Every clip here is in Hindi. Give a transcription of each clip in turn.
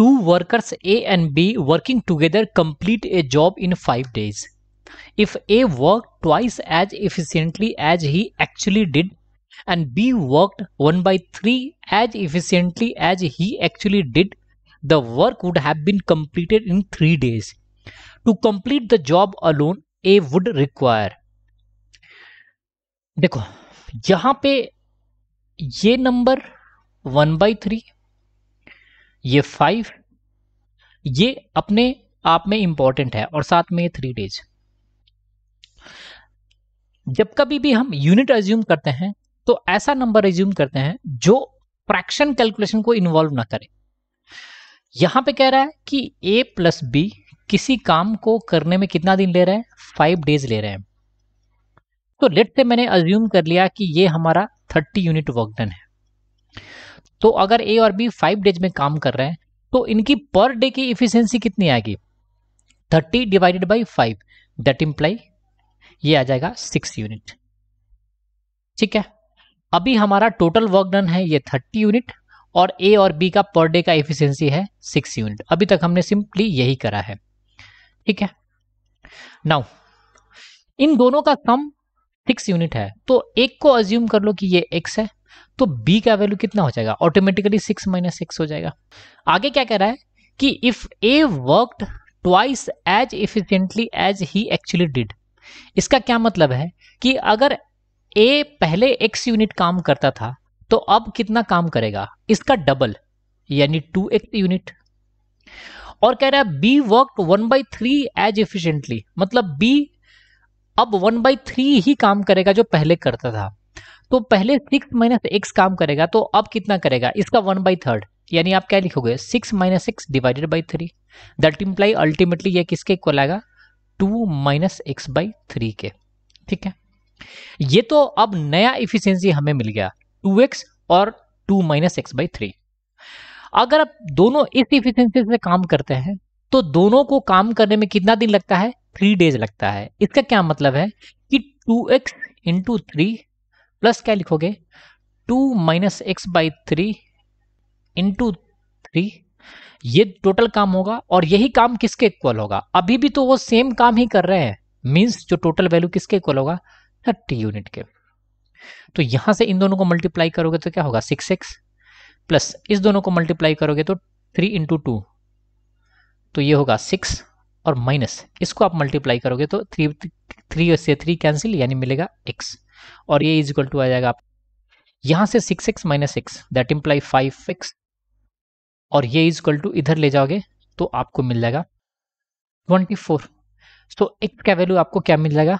two workers A and B working together complete a job in 5 days. If A worked twice as efficiently as he actually did and B worked 1 by 3 as efficiently as he actually did, the work would have been completed in 3 days. To complete the job alone, A would require. देखो यहाँ पे ये नंबर वन बाई थ्री ये फाइव ये अपने आप में इंपॉर्टेंट है और साथ में ये थ्री डेज जब कभी भी हम यूनिट एज्यूम करते हैं तो ऐसा नंबर एज्यूम करते हैं जो फ्रैक्शन कैलकुलेशन को इन्वॉल्व ना करे यहां पे कह रहा है कि ए प्लस बी किसी काम को करने में कितना दिन ले रहे हैं फाइव डेज ले रहे हैं तो लेट से मैंने अज्यूम कर लिया कि ये हमारा थर्टी यूनिट वर्क डन है तो अगर ए और बी फाइव डेज में काम कर रहे हैं तो इनकी पर डे की इफिशियंसी कितनी आएगी thirty divided by five that imply ये आ जाएगा सिक्स यूनिट ठीक है अभी हमारा टोटल वर्क डन है ये थर्टी यूनिट और ए और बी का पर डे का इफिशियंसी है सिक्स यूनिट अभी तक हमने सिंपली यही करा है ठीक है नाउ इन दोनों का कम सिक्स यूनिट है तो एक को अज्यूम कर लो कि ये एक्स है तो b का वैल्यू कितना हो जाएगा ऑटोमेटिकली सिक्स माइनस सिक्स हो जाएगा आगे क्या कह रहा है कि if A worked twice as efficiently as he actually did इसका क्या मतलब है कि अगर ए पहले एक्स यूनिट काम करता था तो अब कितना काम करेगा इसका डबल यानी टू एक्स यूनिट और कह रहा है B work one by three as efficiently मतलब बी अब वन बाई थ्री ही काम करेगा जो पहले करता था तो पहले सिक्स माइनस एक्स काम करेगा तो अब कितना करेगा इसका वन बाई थर्ड यानी आप क्या लिखोगे six minus x divided by three that imply ultimately ये किसके इक्वल आएगा two minus x by three के ठीक है ये तो अब नया इफिशियंसी हमें मिल गया टू एक्स और two minus x by three अगर आप दोनों इस इफिशियंसी से काम करते हैं तो दोनों को काम करने में कितना दिन लगता है थ्री डेज लगता है इसका क्या मतलब है कि two x into three plus क्या लिखोगे two minus x by three into three ये टोटल काम होगा और यही काम किसके इक्वल होगा अभी भी तो वो सेम काम ही कर रहे हैं मीन्स जो टोटल वैल्यू किसके इक्वल होगा थर्टी यूनिट के तो यहां से इन दोनों को मल्टीप्लाई करोगे तो क्या होगा सिक्स एक्स प्लस इस दोनों को मल्टीप्लाई करोगे तो थ्री इंटू टू तो ये होगा सिक्स और माइनस इसको आप मल्टीप्लाई करोगे तो थ्री थ्री से थ्री कैंसिल यानी मिलेगा एक्स और ये इज इक्वल टू आ जाएगा आप यहां से six x minus x that imply five x और ये इज इक्वल टू इधर ले जाओगे तो आपको मिल जाएगा ट्वेंटी फोर तो एक्स का वैल्यू आपको क्या मिल जाएगा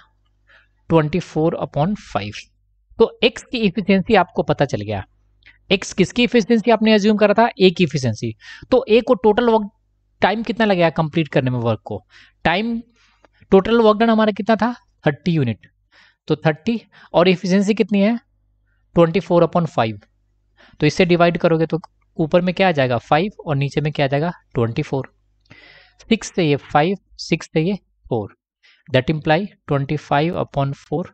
ट्वेंटी फोर अपॉन फाइव तो एक्स की इफिशियंसी आपको पता चल गया एक्स किसकी इफिशियंसी आपने एज्यूम करा था ए की इफिशियंसी तो ए को टोटल वर्क टाइम कितना लगेगा कंप्लीट करने में वर्क को टाइम टोटल वर्क डन हमारा कितना था थर्टी यूनिट तो थर्टी और इफिशियंसी कितनी है ट्वेंटी फोर अपॉन फाइव तो इससे डिवाइड करोगे तो ऊपर में क्या आ जाएगा फाइव और नीचे में क्या आ जाएगा ट्वेंटी फोर सिक्स से ये फाइव सिक्स से ये four that imply twenty five upon four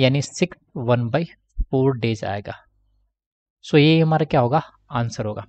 यानी six one by four days आएगा सो so ये हमारा क्या होगा आंसर होगा